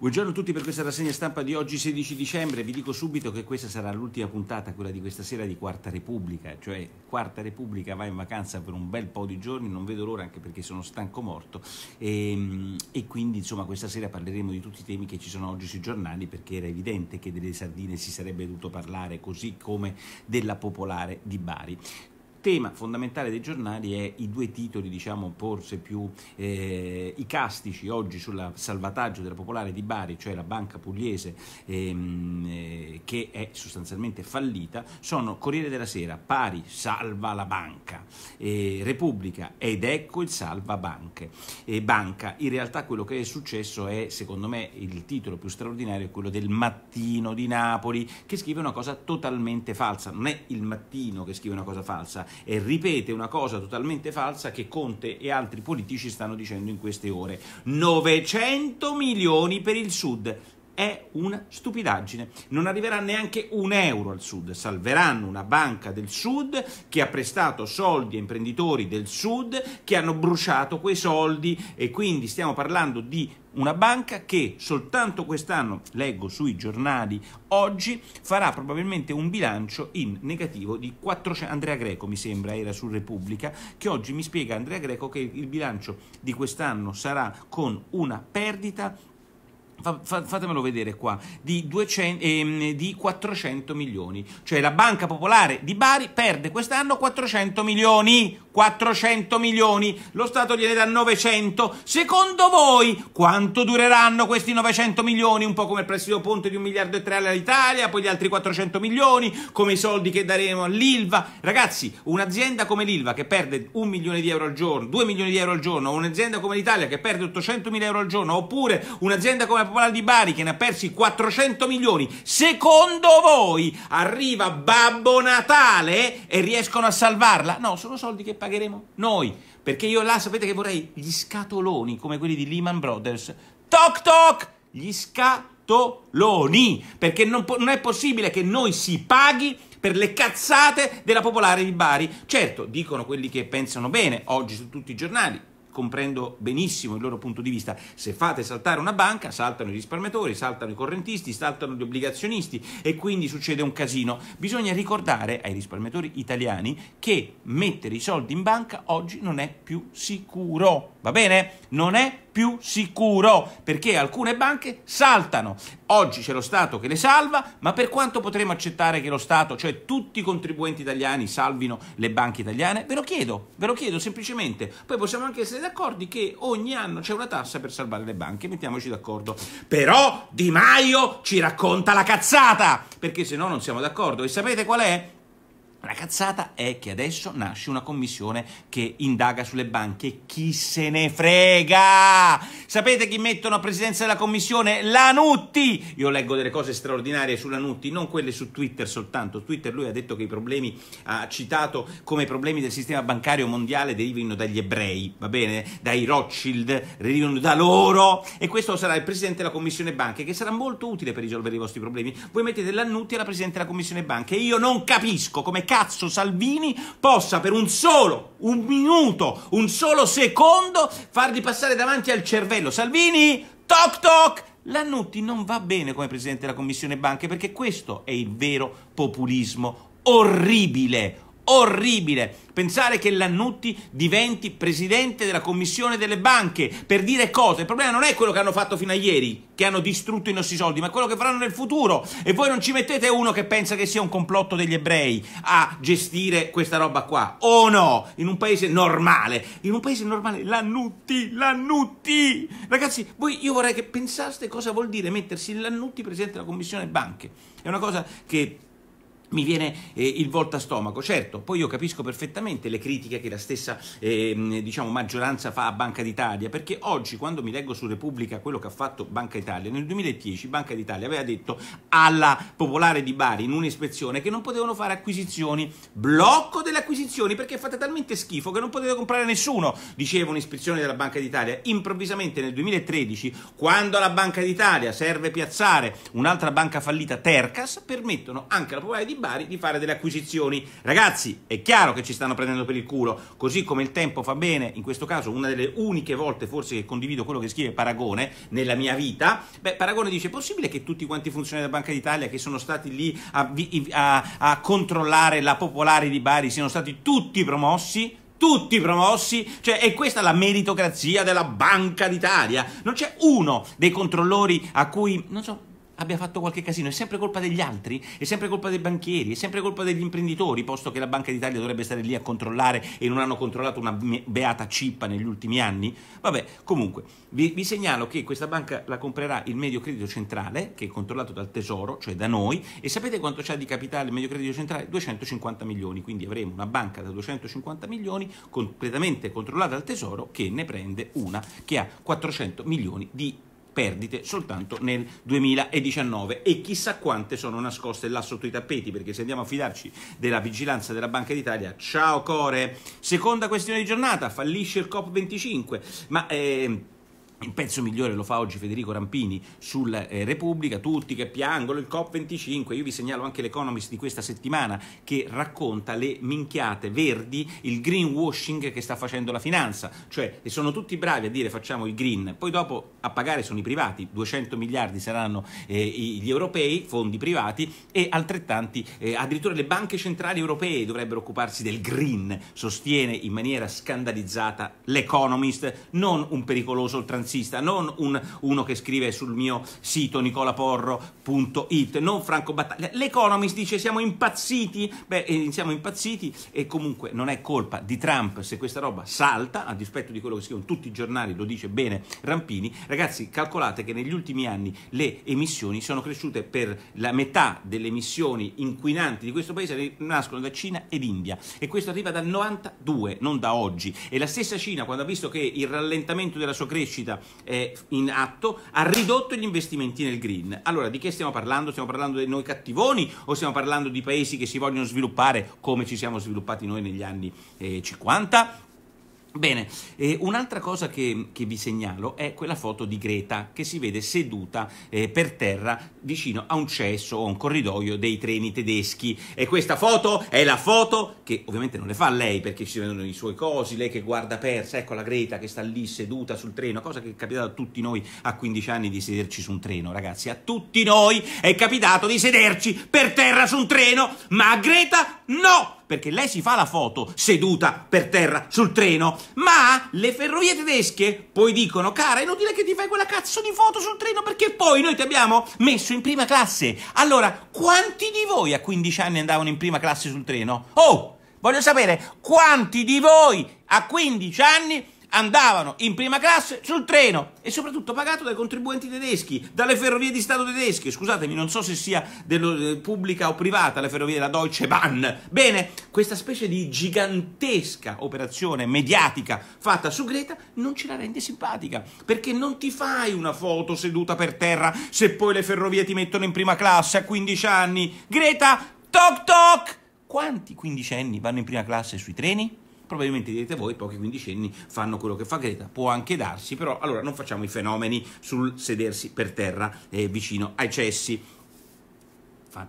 Buongiorno a tutti per questa rassegna stampa di oggi 16 dicembre, vi dico subito che questa sarà l'ultima puntata, quella di questa sera di Quarta Repubblica, cioè Quarta Repubblica va in vacanza per un bel po' di giorni, non vedo l'ora anche perché sono stanco morto e, ehm, e quindi insomma questa sera parleremo di tutti i temi che ci sono oggi sui giornali perché era evidente che delle sardine si sarebbe dovuto parlare così come della popolare di Bari tema fondamentale dei giornali è i due titoli, diciamo, forse più eh, icastici oggi sul salvataggio della Popolare di Bari, cioè la banca pugliese ehm, eh, che è sostanzialmente fallita, sono Corriere della Sera, pari, salva la banca, eh, Repubblica ed ecco il salva banche. Eh, banca, in realtà quello che è successo è, secondo me, il titolo più straordinario è quello del mattino di Napoli, che scrive una cosa totalmente falsa, non è il mattino che scrive una cosa falsa, e ripete una cosa totalmente falsa che Conte e altri politici stanno dicendo in queste ore. 900 milioni per il Sud. È una stupidaggine. Non arriverà neanche un euro al Sud. Salveranno una banca del Sud che ha prestato soldi a imprenditori del Sud che hanno bruciato quei soldi e quindi stiamo parlando di una banca che soltanto quest'anno, leggo sui giornali oggi, farà probabilmente un bilancio in negativo di 400... Andrea Greco mi sembra era su Repubblica, che oggi mi spiega Andrea Greco che il bilancio di quest'anno sarà con una perdita fatemelo vedere qua, di, 200, ehm, di, 400 milioni. Cioè la Banca Popolare di Bari perde quest'anno 400 milioni, 400 milioni, lo Stato gliene dà 900. Secondo voi quanto dureranno questi 900 milioni? Un po' come il prestito ponte di un miliardo e tre all'Italia, poi gli altri 400 milioni, come i soldi che daremo all'Ilva. Ragazzi, un'azienda come l'Ilva che perde un milione di euro al giorno, 2 milioni di euro al giorno, un'azienda come l'Italia che perde 800 mila euro al giorno, oppure un'azienda come la Popolare di Bari che ne ha persi 400 milioni, secondo voi arriva Babbo Natale e riescono a salvarla? No, sono soldi che pagheremo noi, perché io là sapete che vorrei gli scatoloni come quelli di Lehman Brothers. Toc toc! Gli scatoloni, perché non, non è possibile che noi si paghi per le cazzate della popolare di Bari. Certo, dicono quelli che pensano bene oggi su tutti i giornali, comprendo benissimo il loro punto di vista. Se fate saltare una banca, saltano i risparmiatori, saltano i correntisti, saltano gli obbligazionisti e quindi succede un casino. Bisogna ricordare ai risparmiatori italiani che mettere i soldi in banca oggi non è più sicuro. Va bene? Non è più sicuro perché alcune banche saltano. Oggi c'è lo Stato che le salva, ma per quanto potremo accettare che lo Stato, cioè tutti i contribuenti italiani, salvino le banche italiane? Ve lo chiedo, ve lo chiedo semplicemente. Poi possiamo anche essere d'accordo che ogni anno c'è una tassa per salvare le banche, mettiamoci d'accordo. Però Di Maio ci racconta la cazzata, perché se no non siamo d'accordo. E sapete qual è? La cazzata è che adesso nasce una commissione che indaga sulle banche. Chi se ne frega? Sapete chi mettono a presidenza della commissione? La Nutti! Io leggo delle cose straordinarie sulla Nutti, non quelle su Twitter soltanto. Twitter lui ha detto che i problemi, ha citato come i problemi del sistema bancario mondiale derivino dagli ebrei, va bene? Dai Rothschild, derivano da loro. E questo sarà il presidente della commissione banche, che sarà molto utile per risolvere i vostri problemi. Voi mettete la Nutti alla presidente della commissione banche. Io non capisco come cazzo Salvini possa per un solo, un minuto, un solo secondo fargli passare davanti al cervello. Salvini, toc toc, Lannutti non va bene come presidente della Commissione Banche perché questo è il vero populismo orribile orribile. Pensare che Lannutti diventi presidente della commissione delle banche per dire cosa. Il problema non è quello che hanno fatto fino a ieri, che hanno distrutto i nostri soldi, ma quello che faranno nel futuro. E voi non ci mettete uno che pensa che sia un complotto degli ebrei a gestire questa roba qua. O oh no, in un paese normale. In un paese normale, Lannutti, Lannutti. Ragazzi, voi io vorrei che pensaste cosa vuol dire mettersi Lannutti presidente della commissione banche. È una cosa che mi viene eh, il volta stomaco. Certo, poi io capisco perfettamente le critiche che la stessa eh, diciamo, maggioranza fa a Banca d'Italia, perché oggi quando mi leggo su Repubblica quello che ha fatto Banca Italia, nel 2010 Banca d'Italia aveva detto alla Popolare di Bari in un'ispezione che non potevano fare acquisizioni, blocco delle acquisizioni perché fate talmente schifo che non potete comprare nessuno, diceva un'ispezione della Banca d'Italia. Improvvisamente nel 2013, quando alla Banca d'Italia serve piazzare un'altra banca fallita, Tercas, permettono anche alla Popolare di Bari Bari di fare delle acquisizioni. Ragazzi, è chiaro che ci stanno prendendo per il culo, così come il tempo fa bene, in questo caso una delle uniche volte forse che condivido quello che scrive Paragone nella mia vita, beh, Paragone dice, è possibile che tutti quanti funzionari della Banca d'Italia che sono stati lì a, a, a controllare la popolare di Bari siano stati tutti promossi? tutti promossi, cioè è questa la meritocrazia della Banca d'Italia. Non c'è uno dei controllori a cui, non so, abbia fatto qualche casino, è sempre colpa degli altri, è sempre colpa dei banchieri, è sempre colpa degli imprenditori, posto che la Banca d'Italia dovrebbe stare lì a controllare e non hanno controllato una beata cippa negli ultimi anni. Vabbè, comunque, vi, vi segnalo che questa banca la comprerà il Medio Credito Centrale, che è controllato dal Tesoro, cioè da noi, e sapete quanto c'ha di capitale il Medio Credito Centrale? 250 milioni, quindi avremo una banca da 250 milioni completamente controllata dal Tesoro che ne prende una che ha 400 milioni di perdite soltanto nel 2019 e chissà quante sono nascoste là sotto i tappeti perché se andiamo a fidarci della vigilanza della Banca d'Italia ciao core seconda questione di giornata fallisce il COP25 ma eh, il pezzo migliore lo fa oggi Federico Rampini sul eh, Repubblica, tutti che piangono il COP25, io vi segnalo anche l'Economist di questa settimana che racconta le minchiate verdi, il greenwashing che sta facendo la finanza, cioè sono tutti bravi a dire facciamo il green, poi dopo a pagare sono i privati, 200 miliardi saranno eh, gli europei, fondi privati e altrettanti, eh, addirittura le banche centrali europee dovrebbero occuparsi del green, sostiene in maniera scandalizzata l'Economist, non un pericoloso il transizionale razzista, non un, uno che scrive sul mio sito nicolaporro.it, non Franco Battaglia. L'Economist dice siamo impazziti, beh, eh, siamo impazziti e comunque non è colpa di Trump se questa roba salta, a dispetto di quello che scrivono tutti i giornali, lo dice bene Rampini. Ragazzi, calcolate che negli ultimi anni le emissioni sono cresciute per la metà delle emissioni inquinanti di questo paese nascono da Cina ed India e questo arriva dal 92, non da oggi. E la stessa Cina, quando ha visto che il rallentamento della sua crescita eh, in atto ha ridotto gli investimenti nel green. Allora, di che stiamo parlando? Stiamo parlando di noi cattivoni o stiamo parlando di paesi che si vogliono sviluppare come ci siamo sviluppati noi negli anni eh, 50? Bene, eh, un'altra cosa che, che, vi segnalo è quella foto di Greta che si vede seduta eh, per terra vicino a un cesso o a un corridoio dei treni tedeschi e questa foto è la foto che ovviamente non le fa lei perché ci vedono i suoi cosi, lei che guarda persa, ecco la Greta che sta lì seduta sul treno, cosa che è capitata a tutti noi a 15 anni di sederci su un treno ragazzi, a tutti noi è capitato di sederci per terra su un treno, ma a Greta no! perché lei si fa la foto seduta per terra sul treno, ma le ferrovie tedesche poi dicono cara, è inutile che ti fai quella cazzo di foto sul treno perché poi noi ti abbiamo messo in prima classe. Allora, quanti di voi a 15 anni andavano in prima classe sul treno? Oh, voglio sapere quanti di voi a 15 anni andavano in prima classe sul treno e soprattutto pagato dai contribuenti tedeschi, dalle ferrovie di Stato tedesche. Scusatemi, non so se sia dello, eh, pubblica o privata le ferrovie della Deutsche Bahn. Bene, questa specie di gigantesca operazione mediatica fatta su Greta non ce la rende simpatica perché non ti fai una foto seduta per terra se poi le ferrovie ti mettono in prima classe a 15 anni. Greta, toc toc! Quanti quindicenni vanno in prima classe sui treni? probabilmente direte voi, pochi quindicenni fanno quello che fa Greta, può anche darsi, però allora non facciamo i fenomeni sul sedersi per terra eh, vicino ai cessi. Fa-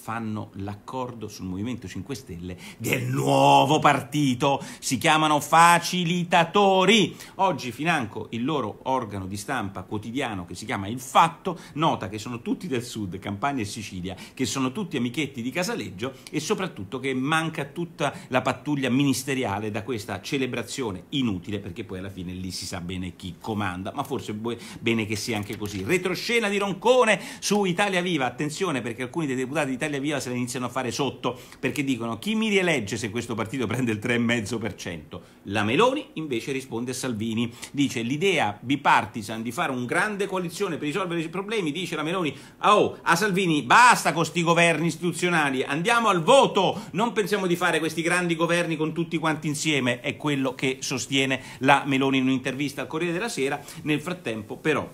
fanno l'accordo sul Movimento 5 Stelle del nuovo partito. Si chiamano facilitatori. Oggi Financo, il loro organo di stampa quotidiano che si chiama Il Fatto, nota che sono tutti del sud, Campania e Sicilia, che sono tutti amichetti di Casaleggio e soprattutto che manca tutta la pattuglia ministeriale da questa celebrazione inutile perché poi alla fine lì si sa bene chi comanda, ma forse è bene che sia anche così. Retroscena di Roncone su Italia Viva, attenzione perché alcuni dei deputati di Italia Italia Viva se la iniziano a fare sotto, perché dicono chi mi rielegge se questo partito prende il 3,5%? La Meloni invece risponde a Salvini, dice l'idea bipartisan di fare un grande coalizione per risolvere i problemi, dice la Meloni, oh, a Salvini basta con questi governi istituzionali, andiamo al voto, non pensiamo di fare questi grandi governi con tutti quanti insieme, è quello che sostiene la Meloni in un'intervista al Corriere della Sera, nel frattempo però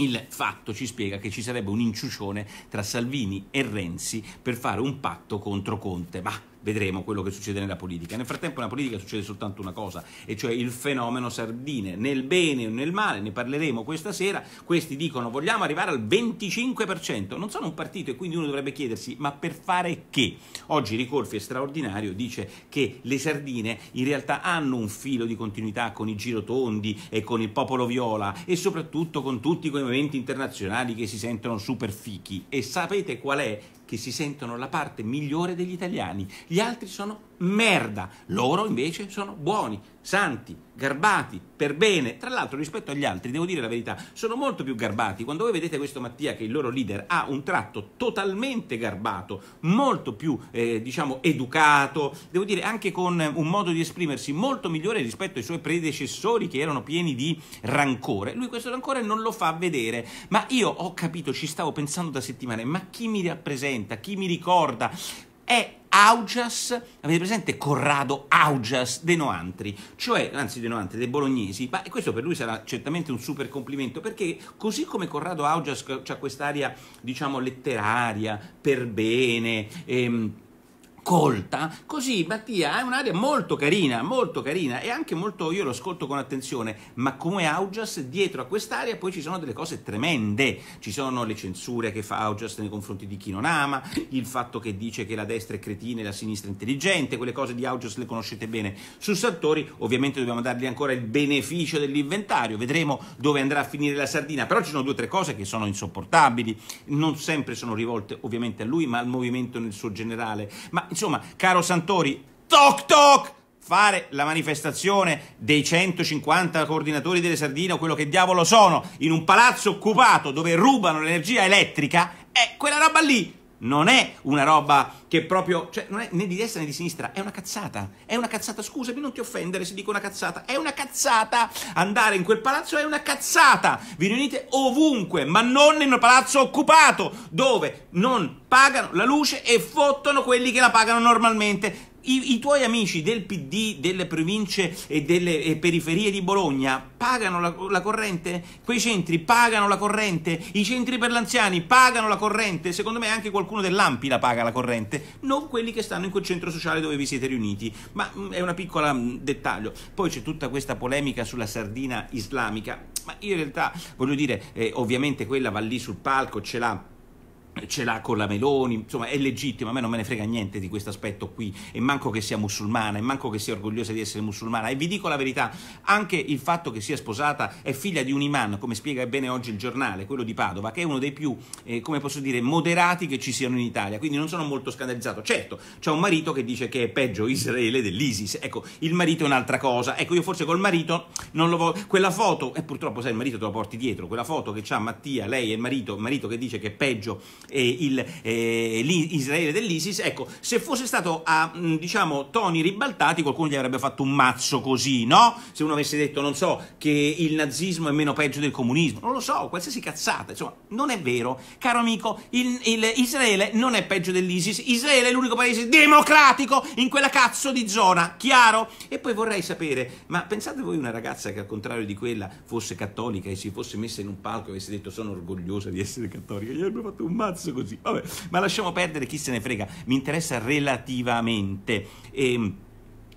il fatto ci spiega che ci sarebbe un inciucione tra Salvini e Renzi per fare un patto contro Conte. Ma vedremo quello che succede nella politica. Nel frattempo nella politica succede soltanto una cosa, e cioè il fenomeno Sardine, nel bene o nel male, ne parleremo questa sera, questi dicono vogliamo arrivare al 25%, non sono un partito e quindi uno dovrebbe chiedersi ma per fare che? Oggi Ricolfi è straordinario, dice che le sardine in realtà hanno un filo di continuità con i girotondi e con il popolo viola e soprattutto con tutti quei movimenti internazionali che si sentono super fichi e sapete qual è che si sentono la parte migliore degli italiani, gli altri sono merda. Loro invece sono buoni, santi, garbati, per bene. Tra l'altro rispetto agli altri, devo dire la verità, sono molto più garbati. Quando voi vedete questo Mattia che il loro leader ha un tratto totalmente garbato, molto più, eh, diciamo, educato, devo dire anche con un modo di esprimersi molto migliore rispetto ai suoi predecessori che erano pieni di rancore. Lui questo rancore non lo fa vedere, ma io ho capito, ci stavo pensando da settimane, ma chi mi rappresenta, chi mi ricorda? È Augias, avete presente Corrado Augias de Noantri, cioè, anzi de Noantri, dei bolognesi, ma questo per lui sarà certamente un super complimento, perché così come Corrado Augias ha quest'aria, diciamo, letteraria, per bene, ehm, colta, così Mattia è un'area molto carina, molto carina e anche molto, io lo ascolto con attenzione, ma come Augias dietro a quest'area poi ci sono delle cose tremende, ci sono le censure che fa Augias nei confronti di chi non ama, il fatto che dice che la destra è cretina e la sinistra è intelligente, quelle cose di Augias le conoscete bene, su Sartori ovviamente dobbiamo dargli ancora il beneficio dell'inventario, vedremo dove andrà a finire la sardina, però ci sono due o tre cose che sono insopportabili, non sempre sono rivolte ovviamente a lui ma al movimento nel suo generale, ma insomma, caro Santori, toc toc! fare la manifestazione dei 150 coordinatori delle sardine o quello che diavolo sono in un palazzo occupato dove rubano l'energia elettrica è eh, quella roba lì non è una roba che proprio, cioè non è né di destra né di sinistra, è una cazzata, è una cazzata, scusami non ti offendere se dico una cazzata, è una cazzata, andare in quel palazzo è una cazzata, vi riunite ovunque, ma non in un palazzo occupato, dove non pagano la luce e fottono quelli che la pagano normalmente, i, I, tuoi amici del PD, delle province e delle e periferie di Bologna pagano la, la, corrente? Quei centri pagano la corrente? I centri per l'anziani pagano la corrente? Secondo me anche qualcuno dell'Ampi la paga la corrente, non quelli che stanno in quel centro sociale dove vi siete riuniti. Ma mh, mm, è una piccola mh, mm, dettaglio. Poi c'è tutta questa polemica sulla sardina islamica, ma in realtà voglio dire, eh, ovviamente quella va lì sul palco, ce l'ha ce l'ha con la Meloni, insomma è legittimo, a me non me ne frega niente di questo aspetto qui e manco che sia musulmana e manco che sia orgogliosa di essere musulmana e vi dico la verità, anche il fatto che sia sposata è figlia di un imam, come spiega bene oggi il giornale, quello di Padova, che è uno dei più, eh, come posso dire, moderati che ci siano in Italia, quindi non sono molto scandalizzato, certo c'è un marito che dice che è peggio Israele dell'Isis, ecco il marito è un'altra cosa, ecco io forse col marito non lo voglio, quella foto, e eh, purtroppo sai il marito te la porti dietro, quella foto che c'ha Mattia, lei e il marito, il marito che dice che è peggio eh, il, eh, l'Israele dell'ISIS, ecco, se fosse stato a, diciamo, toni ribaltati qualcuno gli avrebbe fatto un mazzo così, no? Se uno avesse detto, non so, che il nazismo è meno peggio del comunismo, non lo so, qualsiasi cazzata, insomma, non è vero. Caro amico, il, il Israele non è peggio dell'ISIS, Israele è l'unico paese democratico in quella cazzo di zona, chiaro? E poi vorrei sapere, ma pensate voi una ragazza che al contrario di quella fosse cattolica e si fosse messa in un palco e avesse detto sono orgogliosa di essere cattolica, gli avrebbe fatto un mazzo? cazzo così. Vabbè, ma lasciamo perdere chi se ne frega, mi interessa relativamente. E, ehm,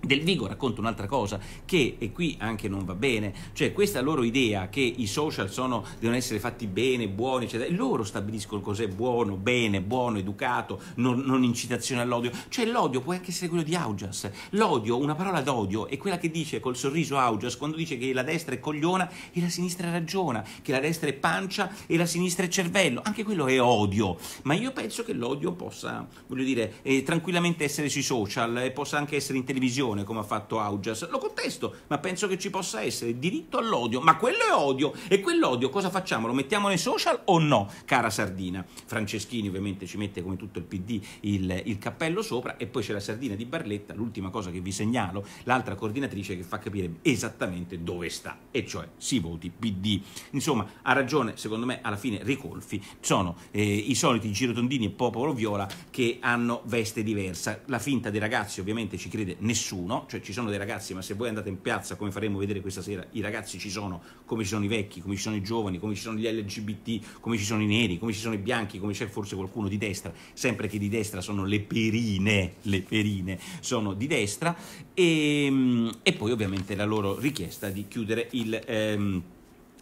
del Vigo racconta un'altra cosa che e qui anche non va bene, cioè questa loro idea che i social sono, devono essere fatti bene, buoni, eccetera, loro stabiliscono cos'è buono, bene, buono, educato, non, non incitazione all'odio, cioè l'odio può anche essere quello di Augias, l'odio, una parola d'odio è quella che dice col sorriso Augias quando dice che la destra è cogliona e la sinistra ragiona, che la destra è pancia e la sinistra è cervello, anche quello è odio, ma io penso che l'odio possa, voglio dire, eh, tranquillamente essere sui social, eh, possa anche essere in televisione, un'azione come ha fatto Augias, lo contesto, ma penso che ci possa essere diritto all'odio, ma quello è odio e quell'odio cosa facciamo? Lo mettiamo nei social o no, cara Sardina? Franceschini ovviamente ci mette come tutto il PD il, il cappello sopra e poi c'è la Sardina di Barletta, l'ultima cosa che vi segnalo, l'altra coordinatrice che fa capire esattamente dove sta, e cioè si voti PD. Insomma, ha ragione, secondo me, alla fine Ricolfi, sono eh, i soliti Girotondini e Popolo Viola che hanno veste diversa, la finta dei ragazzi ovviamente ci crede nessuno, nessuno, cioè ci sono dei ragazzi, ma se voi andate in piazza, come faremo vedere questa sera, i ragazzi ci sono, come ci sono i vecchi, come ci sono i giovani, come ci sono gli LGBT, come ci sono i neri, come ci sono i bianchi, come c'è forse qualcuno di destra, sempre che di destra sono le perine, le perine sono di destra, e, ehm, e poi ovviamente la loro richiesta di chiudere il... Ehm,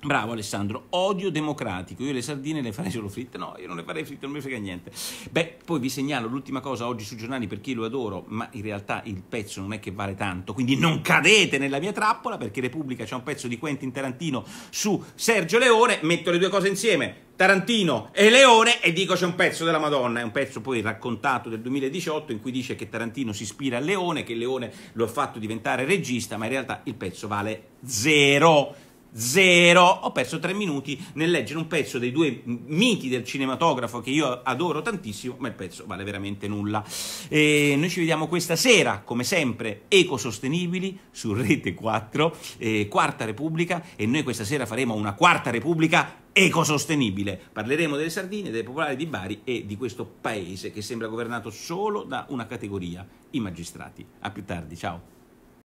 Bravo Alessandro, odio democratico, io le sardine le farei solo fritte, no, io non le farei fritte, non mi frega niente. Beh, poi vi segnalo l'ultima cosa oggi sui giornali per chi lo adoro, ma in realtà il pezzo non è che vale tanto, quindi non cadete nella mia trappola perché Repubblica c'è un pezzo di Quentin Tarantino su Sergio Leone, metto le due cose insieme, Tarantino e Leone e dico c'è un pezzo della Madonna, è un pezzo poi raccontato del 2018 in cui dice che Tarantino si ispira a Leone, che Leone lo ha fatto diventare regista, ma in realtà il pezzo vale zero Zero. Ho perso tre minuti nel leggere un pezzo dei due miti del cinematografo che io adoro tantissimo, ma il pezzo vale veramente nulla. E noi ci vediamo questa sera, come sempre, ecosostenibili su Rete 4, eh, Quarta Repubblica, e noi questa sera faremo una Quarta Repubblica ecosostenibile. Parleremo delle sardine, delle popolari di Bari e di questo paese che sembra governato solo da una categoria, i magistrati. A più tardi, ciao.